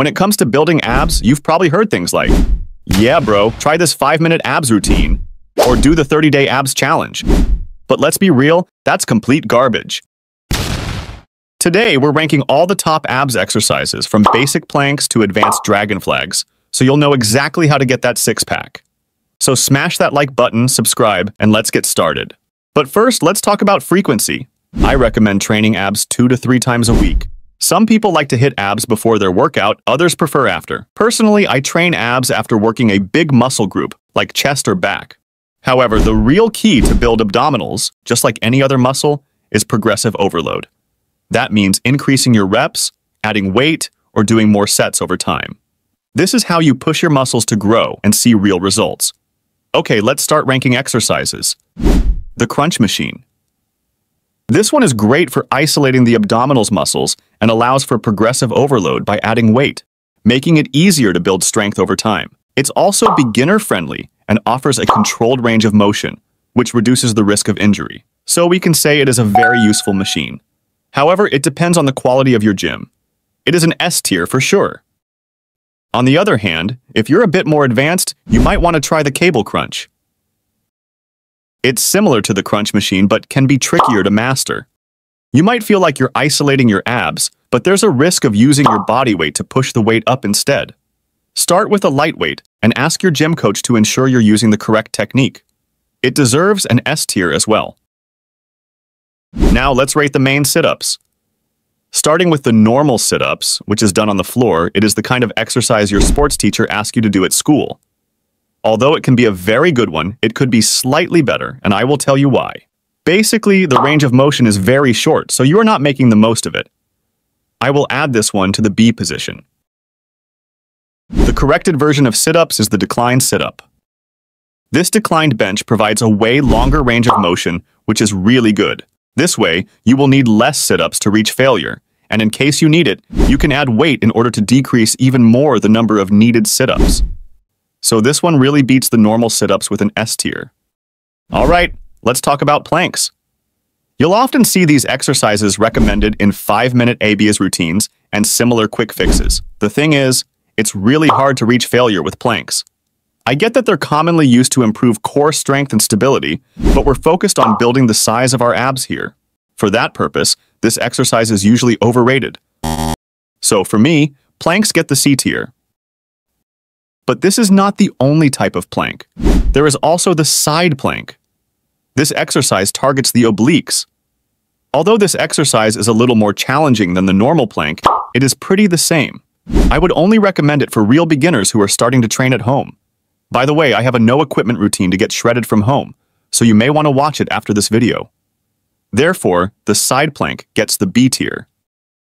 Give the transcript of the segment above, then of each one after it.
When it comes to building abs, you've probably heard things like, yeah, bro, try this 5-minute abs routine, or do the 30-day abs challenge. But let's be real, that's complete garbage. Today, we're ranking all the top abs exercises from basic planks to advanced dragon flags, so you'll know exactly how to get that six-pack. So smash that like button, subscribe, and let's get started. But first, let's talk about frequency. I recommend training abs two to three times a week, some people like to hit abs before their workout, others prefer after. Personally, I train abs after working a big muscle group, like chest or back. However, the real key to build abdominals, just like any other muscle, is progressive overload. That means increasing your reps, adding weight, or doing more sets over time. This is how you push your muscles to grow and see real results. Okay, let's start ranking exercises. The crunch machine. This one is great for isolating the abdominals muscles and allows for progressive overload by adding weight, making it easier to build strength over time. It's also beginner-friendly and offers a controlled range of motion, which reduces the risk of injury. So we can say it is a very useful machine. However, it depends on the quality of your gym. It is an S tier for sure. On the other hand, if you're a bit more advanced, you might want to try the Cable Crunch. It's similar to the crunch machine, but can be trickier to master. You might feel like you're isolating your abs, but there's a risk of using your body weight to push the weight up instead. Start with a light weight and ask your gym coach to ensure you're using the correct technique. It deserves an S tier as well. Now let's rate the main sit-ups. Starting with the normal sit-ups, which is done on the floor, it is the kind of exercise your sports teacher asks you to do at school. Although it can be a very good one, it could be slightly better, and I will tell you why. Basically, the range of motion is very short, so you are not making the most of it. I will add this one to the B position. The corrected version of sit-ups is the declined sit-up. This declined bench provides a way longer range of motion, which is really good. This way, you will need less sit-ups to reach failure, and in case you need it, you can add weight in order to decrease even more the number of needed sit-ups so this one really beats the normal sit-ups with an S tier. All right, let's talk about planks. You'll often see these exercises recommended in 5-minute ABS routines and similar quick fixes. The thing is, it's really hard to reach failure with planks. I get that they're commonly used to improve core strength and stability, but we're focused on building the size of our abs here. For that purpose, this exercise is usually overrated. So for me, planks get the C tier, but this is not the only type of plank. There is also the side plank. This exercise targets the obliques. Although this exercise is a little more challenging than the normal plank, it is pretty the same. I would only recommend it for real beginners who are starting to train at home. By the way, I have a no equipment routine to get shredded from home, so you may want to watch it after this video. Therefore, the side plank gets the B tier.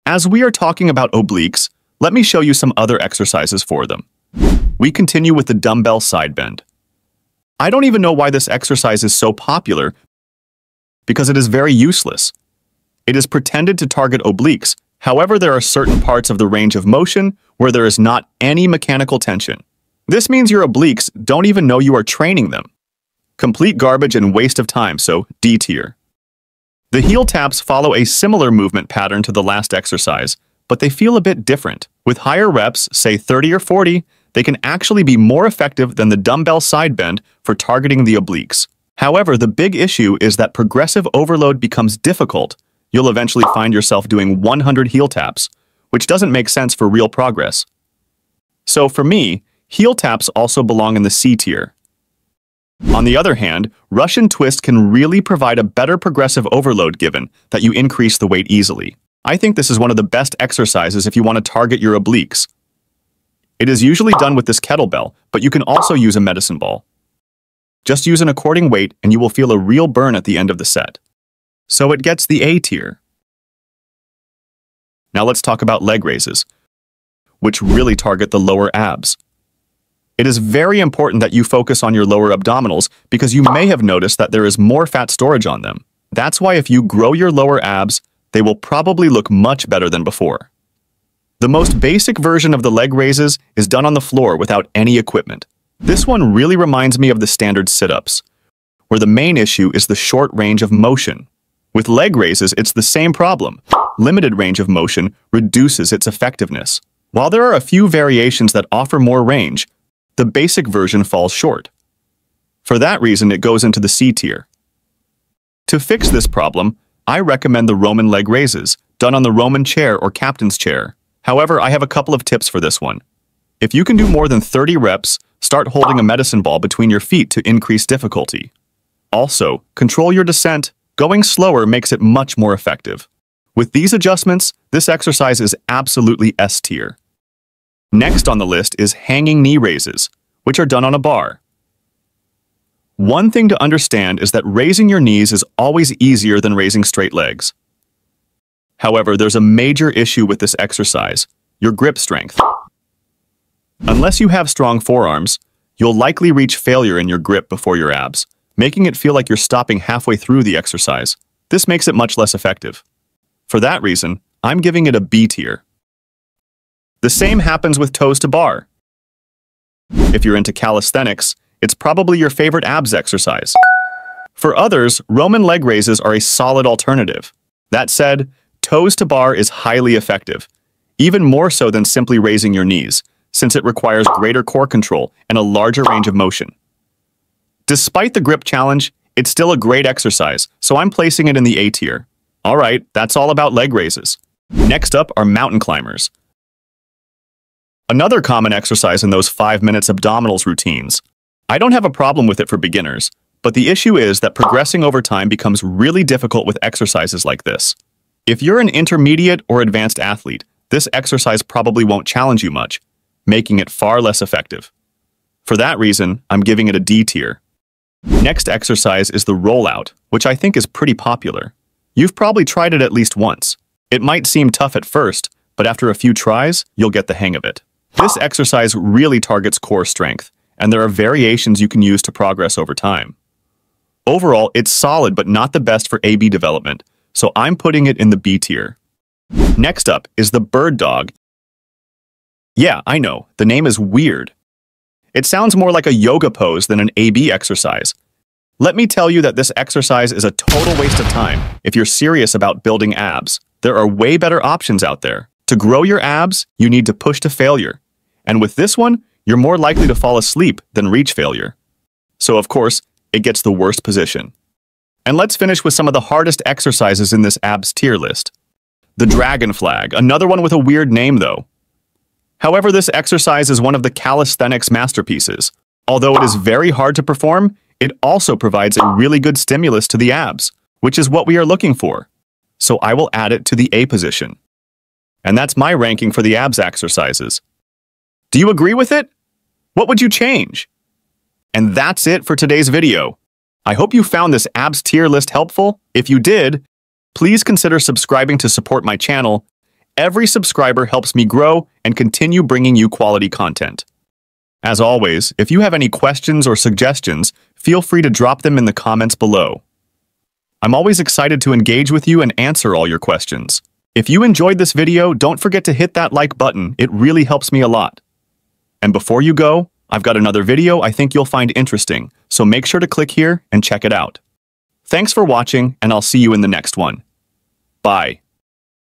As we are talking about obliques, let me show you some other exercises for them we continue with the dumbbell side bend. I don't even know why this exercise is so popular because it is very useless. It is pretended to target obliques, however there are certain parts of the range of motion where there is not any mechanical tension. This means your obliques don't even know you are training them. Complete garbage and waste of time, so D tier. The heel taps follow a similar movement pattern to the last exercise, but they feel a bit different. With higher reps, say 30 or 40, they can actually be more effective than the dumbbell side bend for targeting the obliques. However, the big issue is that progressive overload becomes difficult. You'll eventually find yourself doing 100 heel taps, which doesn't make sense for real progress. So for me, heel taps also belong in the C tier. On the other hand, Russian twist can really provide a better progressive overload given that you increase the weight easily. I think this is one of the best exercises if you want to target your obliques. It is usually done with this kettlebell, but you can also use a medicine ball. Just use an according weight and you will feel a real burn at the end of the set. So it gets the A tier. Now let's talk about leg raises, which really target the lower abs. It is very important that you focus on your lower abdominals because you may have noticed that there is more fat storage on them. That's why if you grow your lower abs, they will probably look much better than before. The most basic version of the leg raises is done on the floor without any equipment. This one really reminds me of the standard sit-ups, where the main issue is the short range of motion. With leg raises, it's the same problem. Limited range of motion reduces its effectiveness. While there are a few variations that offer more range, the basic version falls short. For that reason, it goes into the C tier. To fix this problem, I recommend the Roman leg raises, done on the Roman chair or captain's chair. However, I have a couple of tips for this one. If you can do more than 30 reps, start holding a medicine ball between your feet to increase difficulty. Also, control your descent. Going slower makes it much more effective. With these adjustments, this exercise is absolutely S tier. Next on the list is hanging knee raises, which are done on a bar. One thing to understand is that raising your knees is always easier than raising straight legs. However, there's a major issue with this exercise, your grip strength. Unless you have strong forearms, you'll likely reach failure in your grip before your abs, making it feel like you're stopping halfway through the exercise. This makes it much less effective. For that reason, I'm giving it a B tier. The same happens with toes to bar. If you're into calisthenics, it's probably your favorite abs exercise. For others, Roman leg raises are a solid alternative. That said, toes to bar is highly effective, even more so than simply raising your knees, since it requires greater core control and a larger range of motion. Despite the grip challenge, it's still a great exercise, so I'm placing it in the A tier. All right, that's all about leg raises. Next up are mountain climbers. Another common exercise in those 5 minutes abdominals routines. I don't have a problem with it for beginners, but the issue is that progressing over time becomes really difficult with exercises like this. If you're an intermediate or advanced athlete, this exercise probably won't challenge you much, making it far less effective. For that reason, I'm giving it a D tier. Next exercise is the rollout, which I think is pretty popular. You've probably tried it at least once. It might seem tough at first, but after a few tries, you'll get the hang of it. This exercise really targets core strength, and there are variations you can use to progress over time. Overall, it's solid but not the best for AB development, so I'm putting it in the B tier. Next up is the bird dog. Yeah, I know, the name is weird. It sounds more like a yoga pose than an AB exercise. Let me tell you that this exercise is a total waste of time if you're serious about building abs. There are way better options out there. To grow your abs, you need to push to failure. And with this one, you're more likely to fall asleep than reach failure. So of course, it gets the worst position. And let's finish with some of the hardest exercises in this abs tier list. The Dragon Flag, another one with a weird name though. However, this exercise is one of the calisthenics masterpieces. Although it is very hard to perform, it also provides a really good stimulus to the abs, which is what we are looking for. So I will add it to the A position. And that's my ranking for the abs exercises. Do you agree with it? What would you change? And that's it for today's video. I hope you found this abs tier list helpful. If you did, please consider subscribing to support my channel. Every subscriber helps me grow and continue bringing you quality content. As always, if you have any questions or suggestions, feel free to drop them in the comments below. I'm always excited to engage with you and answer all your questions. If you enjoyed this video, don't forget to hit that like button. It really helps me a lot. And before you go, I've got another video I think you'll find interesting, so make sure to click here and check it out. Thanks for watching, and I'll see you in the next one. Bye.